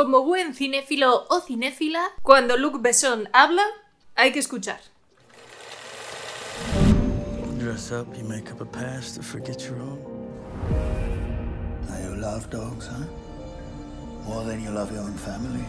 Como buen cinéfilo o cinéfila, cuando Luc Besson habla, hay que escuchar. Dress up, you make up a past to forget your own. Now you love dogs, huh? More than you love your own family.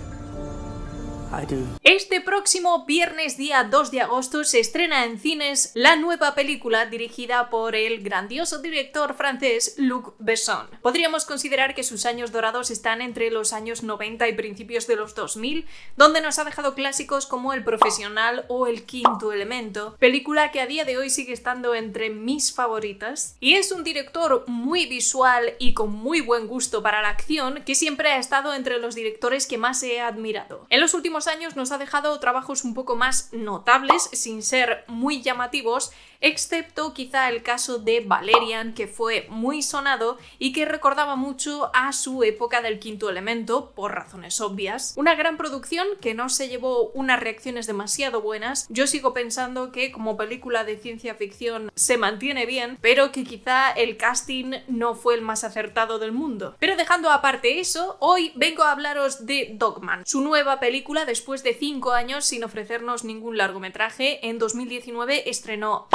Este próximo viernes día 2 de agosto se estrena en cines la nueva película dirigida por el grandioso director francés Luc Besson. Podríamos considerar que sus años dorados están entre los años 90 y principios de los 2000, donde nos ha dejado clásicos como El Profesional o El Quinto Elemento, película que a día de hoy sigue estando entre mis favoritas, y es un director muy visual y con muy buen gusto para la acción que siempre ha estado entre los directores que más he admirado. En los últimos años nos ha dejado trabajos un poco más notables, sin ser muy llamativos, excepto quizá el caso de Valerian, que fue muy sonado y que recordaba mucho a su época del quinto elemento, por razones obvias. Una gran producción que no se llevó unas reacciones demasiado buenas. Yo sigo pensando que como película de ciencia ficción se mantiene bien, pero que quizá el casting no fue el más acertado del mundo. Pero dejando aparte eso, hoy vengo a hablaros de Dogman, su nueva película después de 5 años sin ofrecernos ningún largometraje. En 2019 estrenó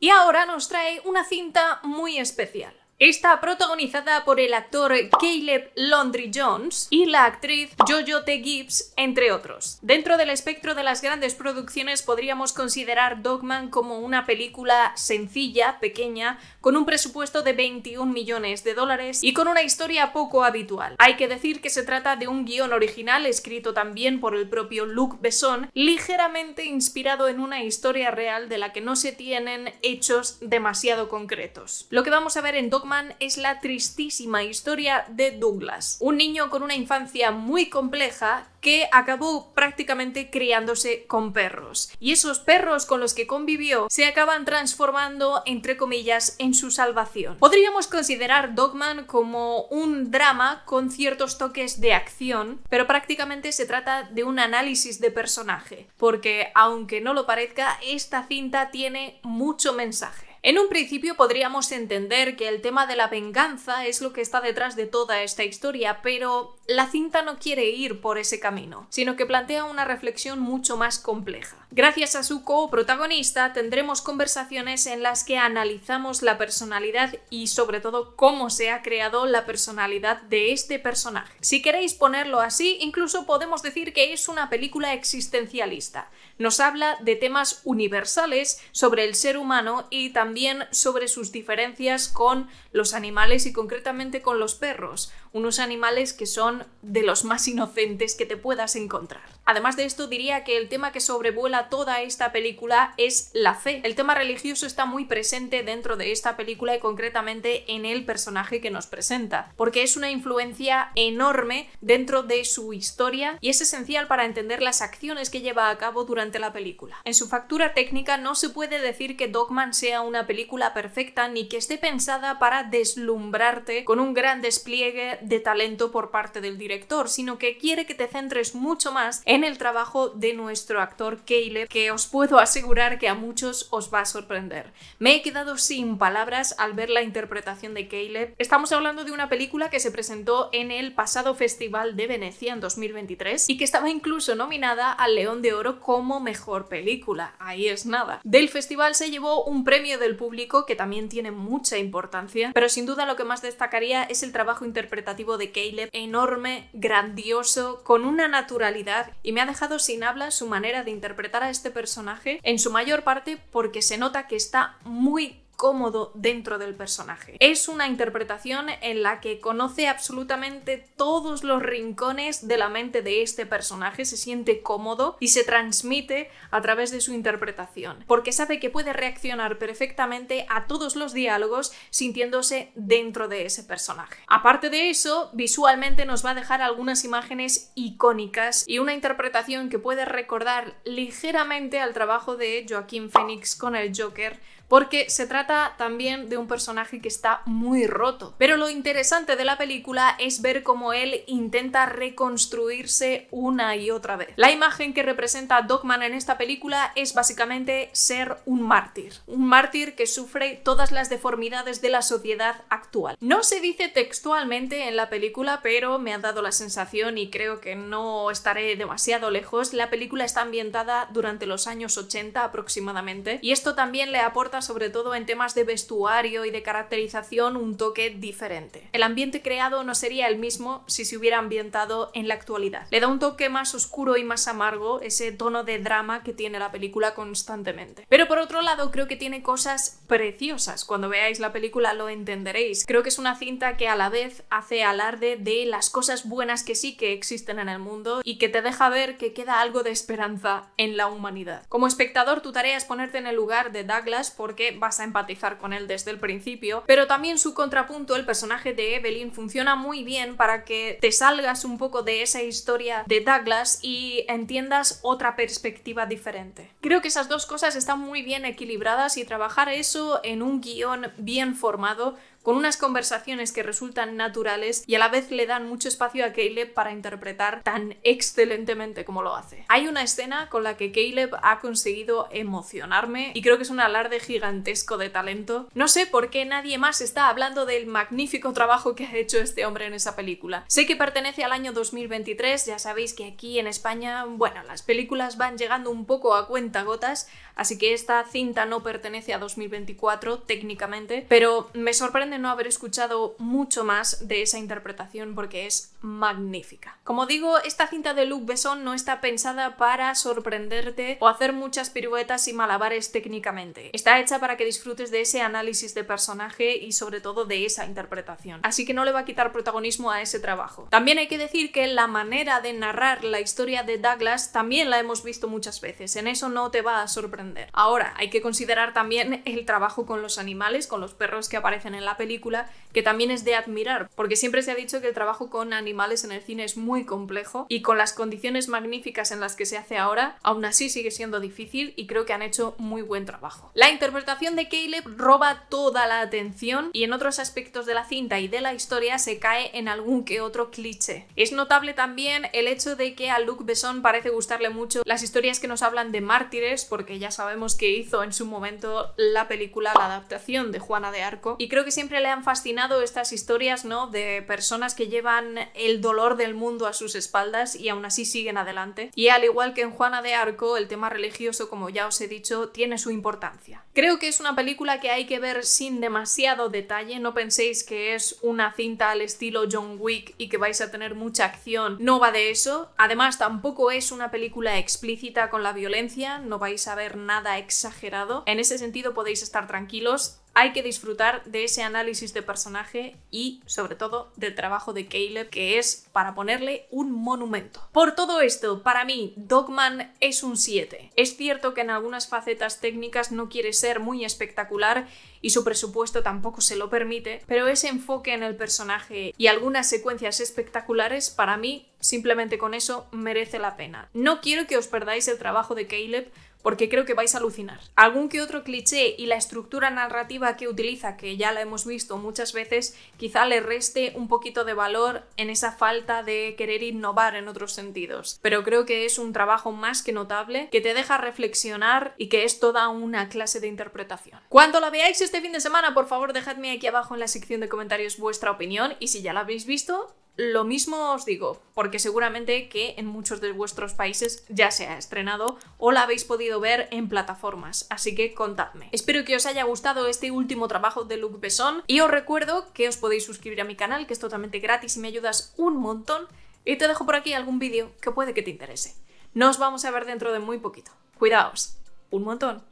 y ahora nos trae una cinta muy especial. Está protagonizada por el actor Caleb Laundry Jones y la actriz Jojo T. Gibbs, entre otros. Dentro del espectro de las grandes producciones podríamos considerar Dogman como una película sencilla, pequeña, con un presupuesto de 21 millones de dólares y con una historia poco habitual. Hay que decir que se trata de un guión original escrito también por el propio Luc Besson, ligeramente inspirado en una historia real de la que no se tienen hechos demasiado concretos. Lo que vamos a ver en Dogman Dogman es la tristísima historia de Douglas, un niño con una infancia muy compleja que acabó prácticamente criándose con perros. Y esos perros con los que convivió se acaban transformando, entre comillas, en su salvación. Podríamos considerar Dogman como un drama con ciertos toques de acción, pero prácticamente se trata de un análisis de personaje, porque aunque no lo parezca, esta cinta tiene mucho mensaje. En un principio podríamos entender que el tema de la venganza es lo que está detrás de toda esta historia, pero la cinta no quiere ir por ese camino, sino que plantea una reflexión mucho más compleja. Gracias a su co-protagonista tendremos conversaciones en las que analizamos la personalidad y sobre todo cómo se ha creado la personalidad de este personaje. Si queréis ponerlo así, incluso podemos decir que es una película existencialista. Nos habla de temas universales sobre el ser humano y también sobre sus diferencias con los animales y concretamente con los perros, unos animales que son de los más inocentes que te puedas encontrar. Además de esto, diría que el tema que sobrevuela toda esta película es la fe. El tema religioso está muy presente dentro de esta película y concretamente en el personaje que nos presenta, porque es una influencia enorme dentro de su historia y es esencial para entender las acciones que lleva a cabo durante la película. En su factura técnica no se puede decir que Dogman sea una película perfecta ni que esté pensada para deslumbrarte con un gran despliegue de talento por parte de del director, sino que quiere que te centres mucho más en el trabajo de nuestro actor Caleb, que os puedo asegurar que a muchos os va a sorprender. Me he quedado sin palabras al ver la interpretación de Caleb. Estamos hablando de una película que se presentó en el pasado Festival de Venecia en 2023 y que estaba incluso nominada al León de Oro como mejor película. Ahí es nada. Del festival se llevó un premio del público que también tiene mucha importancia, pero sin duda lo que más destacaría es el trabajo interpretativo de Caleb, enorme grandioso, con una naturalidad y me ha dejado sin habla su manera de interpretar a este personaje en su mayor parte porque se nota que está muy cómodo dentro del personaje. Es una interpretación en la que conoce absolutamente todos los rincones de la mente de este personaje, se siente cómodo y se transmite a través de su interpretación, porque sabe que puede reaccionar perfectamente a todos los diálogos sintiéndose dentro de ese personaje. Aparte de eso, visualmente nos va a dejar algunas imágenes icónicas y una interpretación que puede recordar ligeramente al trabajo de Joaquín Phoenix con el Joker, porque se trata también de un personaje que está muy roto. Pero lo interesante de la película es ver cómo él intenta reconstruirse una y otra vez. La imagen que representa Dogman en esta película es básicamente ser un mártir, un mártir que sufre todas las deformidades de la sociedad actual. No se dice textualmente en la película, pero me ha dado la sensación y creo que no estaré demasiado lejos. La película está ambientada durante los años 80 aproximadamente y esto también le aporta sobre todo en temas de vestuario y de caracterización, un toque diferente. El ambiente creado no sería el mismo si se hubiera ambientado en la actualidad. Le da un toque más oscuro y más amargo, ese tono de drama que tiene la película constantemente. Pero por otro lado, creo que tiene cosas preciosas. Cuando veáis la película lo entenderéis. Creo que es una cinta que a la vez hace alarde de las cosas buenas que sí que existen en el mundo y que te deja ver que queda algo de esperanza en la humanidad. Como espectador, tu tarea es ponerte en el lugar de Douglas porque vas a empatizar con él desde el principio, pero también su contrapunto, el personaje de Evelyn, funciona muy bien para que te salgas un poco de esa historia de Douglas y entiendas otra perspectiva diferente. Creo que esas dos cosas están muy bien equilibradas y trabajar eso en un guión bien formado con unas conversaciones que resultan naturales y a la vez le dan mucho espacio a Caleb para interpretar tan excelentemente como lo hace. Hay una escena con la que Caleb ha conseguido emocionarme y creo que es un alarde gigantesco de talento. No sé por qué nadie más está hablando del magnífico trabajo que ha hecho este hombre en esa película. Sé que pertenece al año 2023, ya sabéis que aquí en España, bueno, las películas van llegando un poco a cuenta gotas, así que esta cinta no pertenece a 2024 técnicamente, pero me sorprende no haber escuchado mucho más de esa interpretación porque es magnífica. Como digo, esta cinta de Luke Besson no está pensada para sorprenderte o hacer muchas piruetas y malabares técnicamente. Está hecha para que disfrutes de ese análisis de personaje y sobre todo de esa interpretación. Así que no le va a quitar protagonismo a ese trabajo. También hay que decir que la manera de narrar la historia de Douglas también la hemos visto muchas veces. En eso no te va a sorprender. Ahora, hay que considerar también el trabajo con los animales, con los perros que aparecen en la película película, que también es de admirar, porque siempre se ha dicho que el trabajo con animales en el cine es muy complejo y con las condiciones magníficas en las que se hace ahora, aún así sigue siendo difícil y creo que han hecho muy buen trabajo. La interpretación de Caleb roba toda la atención y en otros aspectos de la cinta y de la historia se cae en algún que otro cliché. Es notable también el hecho de que a Luc Besson parece gustarle mucho las historias que nos hablan de mártires, porque ya sabemos que hizo en su momento la película La adaptación de Juana de Arco y creo que siempre le han fascinado estas historias, ¿no? De personas que llevan el dolor del mundo a sus espaldas y aún así siguen adelante. Y al igual que en Juana de Arco, el tema religioso, como ya os he dicho, tiene su importancia. Creo que es una película que hay que ver sin demasiado detalle, no penséis que es una cinta al estilo John Wick y que vais a tener mucha acción, no va de eso. Además, tampoco es una película explícita con la violencia, no vais a ver nada exagerado. En ese sentido podéis estar tranquilos hay que disfrutar de ese análisis de personaje y sobre todo del trabajo de Caleb, que es para ponerle un monumento. Por todo esto, para mí, Dogman es un 7. Es cierto que en algunas facetas técnicas no quiere ser muy espectacular y su presupuesto tampoco se lo permite, pero ese enfoque en el personaje y algunas secuencias espectaculares para mí simplemente con eso merece la pena. No quiero que os perdáis el trabajo de Caleb porque creo que vais a alucinar. Algún que otro cliché y la estructura narrativa que utiliza, que ya la hemos visto muchas veces, quizá le reste un poquito de valor en esa falta de querer innovar en otros sentidos. Pero creo que es un trabajo más que notable, que te deja reflexionar y que es toda una clase de interpretación. Cuando la veáis este fin de semana, por favor, dejadme aquí abajo en la sección de comentarios vuestra opinión y si ya la habéis visto, lo mismo os digo, porque seguramente que en muchos de vuestros países ya se ha estrenado o la habéis podido ver en plataformas, así que contadme. Espero que os haya gustado este último trabajo de Luc Besson y os recuerdo que os podéis suscribir a mi canal, que es totalmente gratis y me ayudas un montón, y te dejo por aquí algún vídeo que puede que te interese. Nos vamos a ver dentro de muy poquito. Cuidaos, un montón,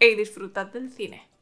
y disfrutad del cine.